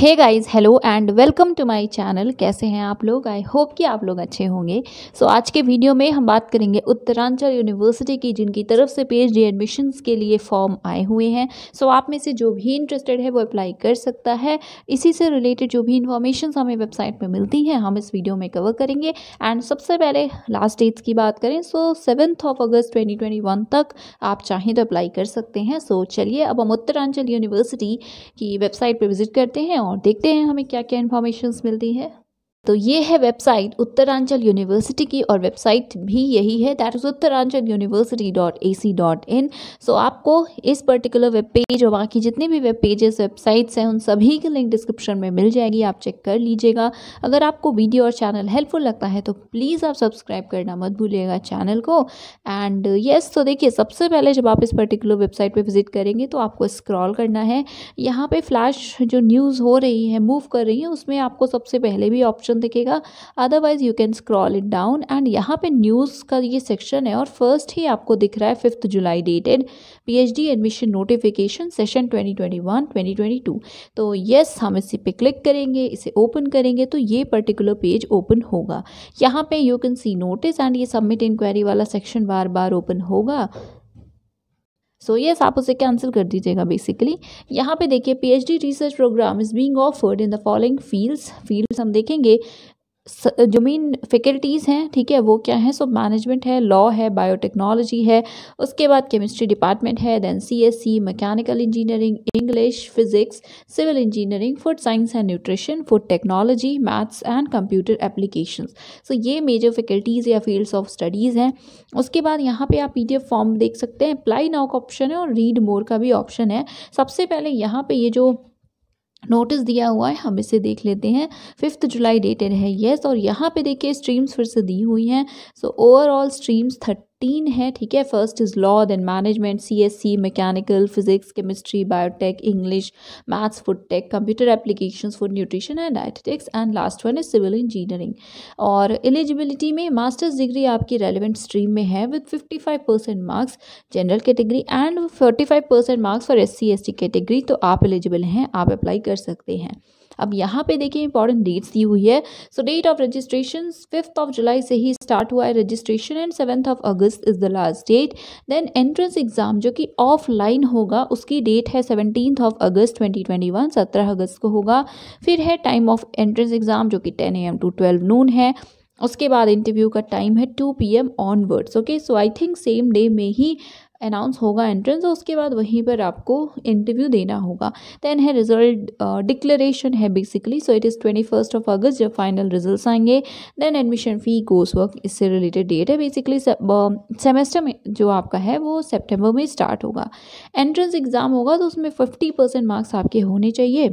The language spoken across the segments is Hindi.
Hey guys hello and welcome to my channel कैसे हैं आप लोग आई होप कि आप लोग अच्छे होंगे सो so, आज के वीडियो में हम बात करेंगे उत्तरांचल यूनिवर्सिटी की जिनकी तरफ से पेज डी एडमिशन्स के लिए फॉर्म आए हुए हैं सो so, आप में से जो भी इंटरेस्टेड है वो अप्लाई कर सकता है इसी से रिलेटेड जो भी इंफॉर्मेशन हमें वेबसाइट पर मिलती हैं हम इस वीडियो में कवर करेंगे एंड सबसे पहले लास्ट डेट्स की बात करें so seventh of August twenty तक आप चाहें तो अप्लाई कर सकते हैं सो so, चलिए अब हम उत्तरांचल यूनिवर्सिटी की वेबसाइट पर विजिट करते हैं और देखते हैं हमें क्या क्या इन्फॉर्मेशन मिलती है तो ये है वेबसाइट उत्तरांचल यूनिवर्सिटी की और वेबसाइट भी यही है that is Uttaranchal university dot A C dot in so आपको इस पर्टिकुलर वेब पेज और बाकी जितने भी वेब पेजेस वेबसाइट्स हैं उन सभी की लिंक डिस्क्रिप्शन में मिल जाएगी आप चेक कर लीजिएगा अगर आपको वीडियो और चैनल हेल्पफुल लगता है तो प्लीज़ आप सब्सक्राइब करना मत भूलिएगा चैनल को एंड येस तो देखिए सबसे पहले जब आप इस पर्टिकुलर वेबसाइट पर विजिट करेंगे तो आपको स्क्रॉल करना है यहाँ पर फ्लैश जो न्यूज़ हो रही है मूव कर रही है उसमें आपको सबसे पहले भी ऑप्शन ऑप्शन दिखेगा otherwise you can scroll it down and यहाँ पे न्यूज़ का ये सेक्शन है और फर्स्ट ही आपको दिख रहा है fifth July dated PhD admission notification session 2021 2022 तो यस हम इसी पे क्लिक करेंगे इसे ओपन करेंगे तो ये पर्टिकुलर पेज ओपन होगा यहाँ पे you can see notice and ये सबमिट इंक्वायरी वाला सेक्शन बार बार ओपन होगा सो येस आप उसे कैंसिल कर दीजिएगा बेसिकली यहाँ पे देखिए PhD research program is being offered in the following fields fields हम देखेंगे जो मेन फैकल्टीज़ हैं ठीक है वो क्या है सो मैनेजमेंट है लॉ है बायोटेक्नोलॉजी है उसके बाद केमिस्ट्री डिपार्टमेंट है then CSC mechanical engineering English physics civil engineering food science and nutrition food technology maths and computer application so ये मेजर फैकल्टीज़ या फील्ड्स ऑफ स्टडीज़ हैं उसके बाद यहाँ पर आप पी फॉर्म देख सकते हैं अप्लाई नाउ का ऑप्शन है और रीड मोर का भी ऑप्शन है सबसे पहले यहाँ पर ये जो नोटिस दिया हुआ है हम इसे देख लेते हैं फिफ्थ जुलाई डेटेड है येस और यहाँ पे देखिए स्ट्रीम्स फिर से दी हुई हैं सो ओवरऑल स्ट्रीम्स थर्टी तीन है ठीक है first is law then management C S C mechanical physics chemistry biotech English maths food tech computer application for nutrition and dietetics and last one is civil engineering और एलिजिबिलिटी में मास्टर्स डिग्री आपकी रेलिवेंट स्ट्रीम में है with fifty five percent marks general category and forty five percent marks for S C S T category तो आप एलिजिबल हैं आप अप्लाई कर सकते हैं अब यहाँ पे देखिए इंपॉर्टेंट डेट्स दी हुई है so date of registration fifth of July से ही स्टार्ट हुआ है registration and seventh of August is the last date then entrance exam जो कि ऑफलाइन होगा उसकी डेट है seventeen of August twenty twenty one सत्रह अगस्त को होगा फिर है टाइम ऑफ एंट्रेंस एग्ज़ाम जो कि ten A M to twelve noon है उसके बाद इंटरव्यू का टाइम है two P M onwards okay so I think same day में ही अनाउंस होगा एंट्रेंस और उसके बाद वहीं पर आपको इंटरव्यू देना होगा देन है रिजल्ट डिक्लेरेशन है basically so it is twenty first of August जब फाइनल रिजल्ट आएंगे then admission fee course work इससे रिलेटेड डेट है बेसिकली सेमेस्टर में जो आपका है वो सेप्टेम्बर में स्टार्ट होगा एंट्रेंस एग्ज़ाम होगा तो उसमें फिफ्टी परसेंट मार्क्स आपके होने चाहिए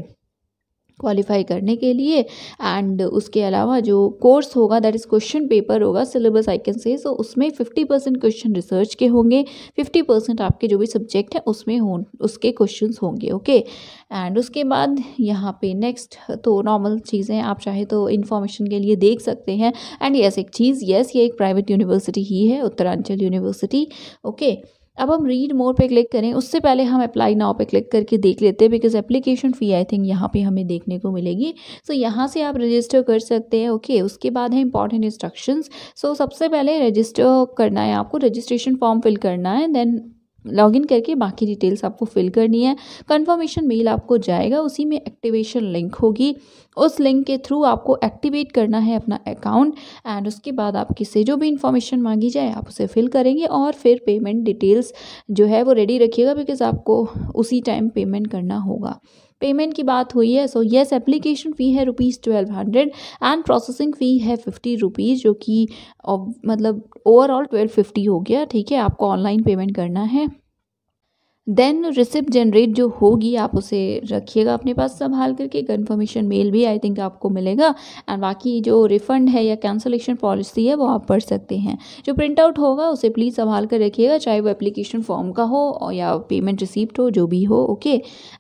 क्वालिफाई करने के लिए एंड उसके अलावा जो कोर्स होगा दैट इज़ क्वेश्चन पेपर होगा syllabus I can say so उसमें फिफ्टी परसेंट क्वेश्चन रिसर्च के होंगे फिफ्टी परसेंट आपके जो भी सब्जेक्ट हैं उसमें हो उसके क्वेश्चन होंगे ओके एंड उसके बाद यहाँ पे नेक्स्ट तो नॉर्मल चीज़ें आप चाहे तो इन्फॉर्मेशन के लिए देख सकते हैं एंड येस एक चीज़ येस ये एक प्राइवेट यूनिवर्सिटी ही है उत्तरांचल यूनिवर्सिटी ओके okay? अब हम रीड मोर पे क्लिक करें उससे पहले हम अप्लाई नाव पे क्लिक करके देख लेते हैं because application fee I think यहाँ पे हमें देखने को मिलेगी सो so, यहाँ से आप रजिस्टर कर सकते हैं ओके okay, उसके बाद है इंपॉर्टेंट इंस्ट्रक्शंस सो सबसे पहले रजिस्टर करना है आपको रजिस्ट्रेशन फॉर्म फिल करना है देन लॉगिन करके बाकी डिटेल्स आपको फिल करनी है कंफर्मेशन मेल आपको जाएगा उसी में एक्टिवेशन लिंक होगी उस लिंक के थ्रू आपको एक्टिवेट करना है अपना अकाउंट एंड उसके बाद आप किसे जो भी इंफॉर्मेशन मांगी जाए आप उसे फिल करेंगे और फिर पेमेंट डिटेल्स जो है वो रेडी रखिएगा बिकॉज आपको उसी टाइम पेमेंट करना होगा पेमेंट की बात हुई है सो येस एप्लीकेशन फ़ी है rupees twelve hundred and processing fee है फिफ्टी रुपीज़ जो कि मतलब ओवरऑल ट्वेल्व फिफ्टी हो गया ठीक है आपको ऑनलाइन पेमेंट करना है देन रिसिप्ट जनरेट जो होगी आप उसे रखिएगा अपने पास संभाल करके कन्फर्मेशन मेल भी आई थिंक आपको मिलेगा एंड बाकी जो रिफंड है या कैंसलेशन पॉलिसी है वो आप पढ़ सकते हैं जो प्रिंट आउट होगा उसे प्लीज़ संभाल कर रखिएगा चाहे वो एप्लीकेशन फॉर्म का हो या पेमेंट रिसिप्ट हो जो भी हो ओके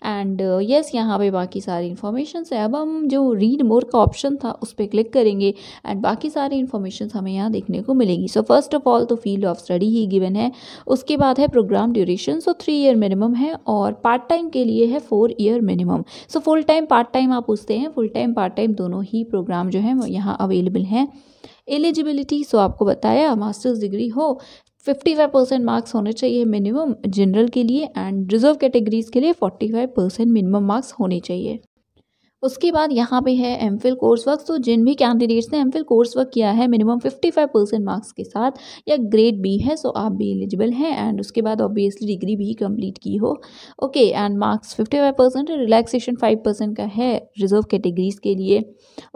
एंड यस यहाँ पर बाकी सारी इन्फॉर्मेशन है अब हम जो रीड मोर का ऑप्शन था उस पर क्लिक करेंगे एंड बाकी सारी इन्फॉर्मेशन हमें यहाँ देखने को मिलेगी सो फर्स्ट ऑफ ऑल तो फील्ड ऑफ स्टडी ही गिवन है उसके बाद है program duration so three year year minimum है और पार्ट टाइम के लिए है four year minimum so full time part time आप पूछते हैं फुल टाइम पार्ट टाइम दोनों ही प्रोग्राम जो है यहाँ अवेलेबल हैं एलिजिबिलिटी सो आपको बताया मास्टर्स डिग्री हो फिफ्टी फाइव परसेंट मार्क्स होने चाहिए मिनिमम जनरल के लिए एंड रिजर्व कैटेगरीज के लिए forty five percent minimum marks होने चाहिए उसके बाद यहाँ पे है एम फिल कोर्स वर्क तो जिन भी कैंडिडेट्स ने एम फिल कोर्स वर्क किया है minimum fifty five percent marks के साथ या ग्रेड बी है सो आप भी एलिजिबल हैं एंड उसके बाद ऑब्वियसली डिग्री भी कंप्लीट की हो okay and marks fifty five percent relaxation five percent का है रिजर्व कैटेगरीज के लिए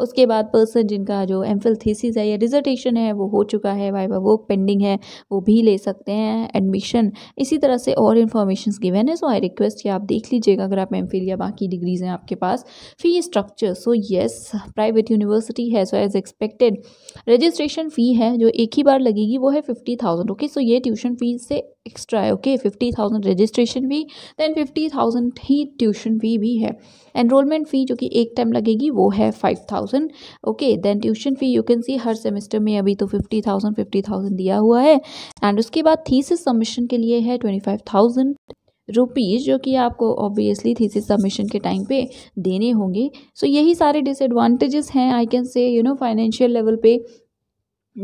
उसके बाद पर्सन जिनका जो एम फिल थीसिस है या डिजर्टेशन है वो हो चुका है वाइवा वर्क पेंडिंग है वो भी ले सकते हैं एडमिशन इसी तरह से और इन्फॉर्मेशन गिवेन है सो आई रिक्वेस्ट कि आप देख लीजिएगा अगर आप एम या बाकी डिग्रीज़ हैं आपके पास fee structure so yes private university है so as expected registration fee है जो एक ही बार लगेगी वो है फिफ्टी थाउजेंड ओके सो ये ट्यूशन फीस से एक्स्ट्रा है okay fifty thousand registration fee then fifty thousand ही ट्यूशन फी भी है एनरोलमेंट फ़ी जो कि एक टाइम लगेगी वो है five thousand okay then tuition fee you can see हर सेमेस्टर में अभी तो फिफ्टी थाउजेंड फिफ्टी थाउजेंड दिया हुआ है एंड उसके बाद थीसिस सबमिशन के लिए है ट्वेंटी फाइव थाउजेंड रुपीज़ जो कि आपको ऑब्वियसली थीसिस सबमिशन के टाइम पे देने होंगे सो so, यही सारे डिसएडवांटेजेस हैं I can say you know financial level पे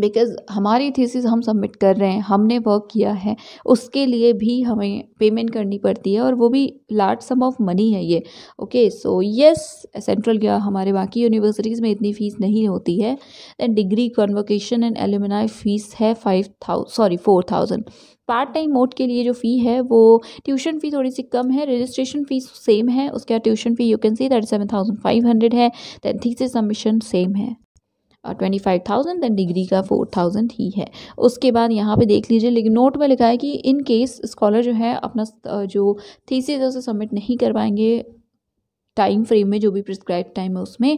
बिकॉज़ हमारी थीसिस हम सबमिट कर रहे हैं हमने वर्क किया है उसके लिए भी हमें पेमेंट करनी पड़ती है और वो भी लार्ज सम ऑफ मनी है ये ओके सो यस सेंट्रल या हमारे बाकी यूनिवर्सिटीज़ में इतनी फ़ीस नहीं होती है then degree convocation and alumni fees है फाइव थाउज sorry four thousand part time mode के लिए जो फ़ी है वो ट्यूशन फ़ी थोड़ी सी कम है रजिस्ट्रेशन फ़ीस सेम है उसके बाद tuition fee you can see that seven thousand five hundred है दैन थीसिस सबमिशन सेम है twenty five thousand then degree का फोर थाउजेंड ही है उसके बाद यहाँ पे देख लीजिए लेकिन नोट में लिखा है कि इन केस स्कॉलर जो है अपना जो थीसिस उसे सबमिट नहीं कर पाएंगे टाइम फ्रेम में जो भी प्रिस्क्राइब टाइम है उसमें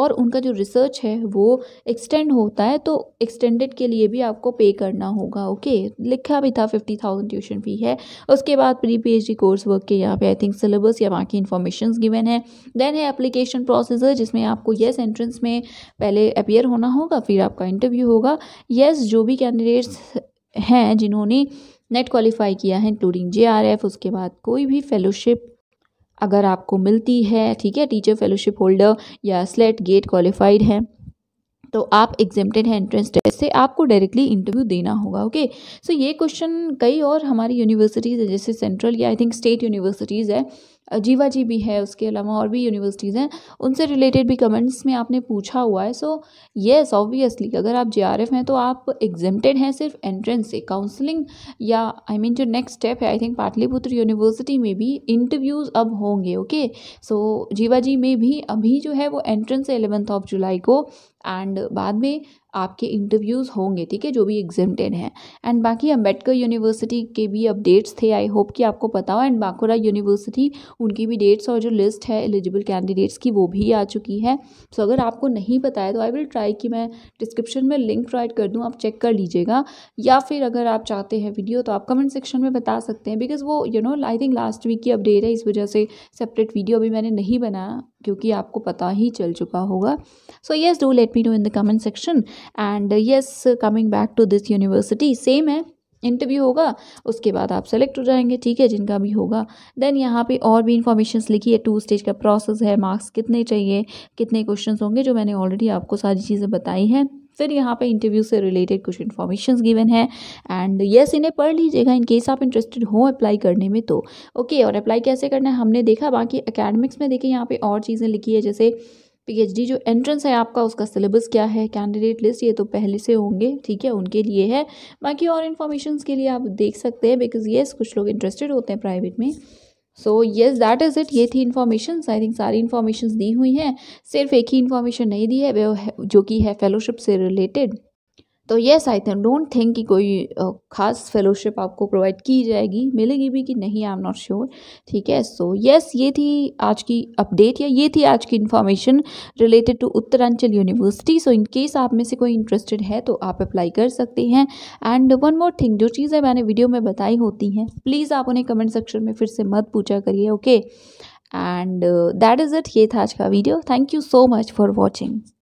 और उनका जो रिसर्च है वो एक्सटेंड होता है तो एक्सटेंडेड के लिए भी आपको पे करना होगा ओके लिखा भी था फिफ्टी थाउजेंड ट्यूशन फी है उसके बाद प्री डी कोर्स वर्क के यहाँ पे आई थिंक सिलेबस या बाकी इन्फॉर्मेशन गिवन है देन है एप्लीकेशन प्रोसेस जिसमें आपको येस एंट्रेंस में पहले अपेयर होना होगा फिर आपका इंटरव्यू होगा येस जो भी कैंडिडेट्स हैं जिन्होंने नेट क्वालिफाई किया है इंक्लूडिंग जे उसके बाद कोई भी फेलोशिप अगर आपको मिलती है ठीक है टीचर फेलोशिप होल्डर या स्लेट गेट क्वालिफाइड हैं तो आप एग्जेम्प्टेड हैं एंट्रेंस टेस्ट से आपको डायरेक्टली इंटरव्यू देना होगा ओके सो so, ये क्वेश्चन कई और हमारी यूनिवर्सिटीज़ है जैसे सेंट्रल या आई थिंक स्टेट यूनिवर्सिटीज़ है जीवा जी भी है उसके अलावा और भी यूनिवर्सिटीज़ हैं उनसे रिलेटेड भी कमेंट्स में आपने पूछा हुआ है सो येस ऑब्वियसली अगर आप जे हैं तो आप एग्जेम्टेड हैं सिर्फ एंट्रेंस से काउंसलिंग या आई I मीन mean, जो नेक्स्ट स्टेप है आई थिंक पाटलिपुत्र यूनिवर्सिटी में भी इंटरव्यूज़ अब होंगे ओके सो जीवा जी में भी अभी जो है वो एंट्रेंस है एलेवेंथ ऑफ जुलाई को एंड बाद में आपके इंटरव्यूज़ होंगे ठीक है जो भी एग्जेमटेड हैं एंड बाकी अम्बेडकर यूनिवर्सिटी के भी अपडेट्स थे आई होप कि आपको पता हो एंड बांकुरा यूनिवर्सिटी उनकी भी डेट्स और जो लिस्ट है एलिजिबल कैंडिडेट्स की वो भी आ चुकी है सो so, अगर आपको नहीं पता है तो आई विल ट्राई कि मैं डिस्क्रिप्शन में लिंक प्रोवाइड कर दूँ आप चेक कर लीजिएगा या फिर अगर आप चाहते हैं वीडियो तो आप कमेंट सेक्शन में बता सकते हैं बिकॉज वो you know I think last week की अपडेट है इस वजह से सेपरेट वीडियो अभी मैंने नहीं बनाया क्योंकि आपको पता ही चल चुका होगा so yes do let me know in the comment section and yes coming back to this university same है इंटरव्यू होगा उसके बाद आप सेलेक्ट हो जाएंगे ठीक है जिनका भी होगा देन यहाँ पे और भी इन्फॉर्मेशन लिखी है टू स्टेज का प्रोसेस है मार्क्स कितने चाहिए कितने क्वेश्चंस होंगे जो मैंने ऑलरेडी आपको सारी चीज़ें बताई हैं फिर यहाँ पे इंटरव्यू से रिलेटेड कुछ इन्फॉर्मेशन गिवन है एंड येस yes, इन्हें पढ़ लीजिएगा इन केस आप इंटरेस्टेड हो अप्लाई करने में तो ओके okay, और अप्लाई कैसे करना है हमने देखा बाकी अकेडमिक्स में देखिए यहाँ पे और चीज़ें लिखी है जैसे पीएचडी जो एंट्रेंस है आपका उसका सिलेबस क्या है कैंडिडेट लिस्ट ये तो पहले से होंगे ठीक है उनके लिए है बाकी और इन्फॉर्मेशन के लिए आप देख सकते हैं बिकॉज येस कुछ लोग इंटरेस्टेड होते हैं प्राइवेट में so yes that is it ये थी इन्फॉर्मेशन आई थिंक सारी इन्फॉर्मेशन दी हुई हैं सिर्फ एक ही इन्फॉर्मेशन नहीं दी है जो कि है फेलोशिप से रिलेटेड तो yes I think don't think कि कोई ख़ास फेलोशिप आपको प्रोवाइड की जाएगी मिलेगी भी कि नहीं आई एम नॉट श्योर ठीक है सो येस ये थी आज की अपडेट या ये थी आज की information related to Uttaranchal university so in case आप में से कोई इंटरेस्टेड है तो आप अप्लाई कर सकते हैं एंड वन मोर थिंग जो चीज़ें मैंने वीडियो में बताई होती हैं प्लीज़ आप उन्हें कमेंट सेक्शन में फिर से मत पूछा करिए okay and that is it ये था आज का video thank you so much for watching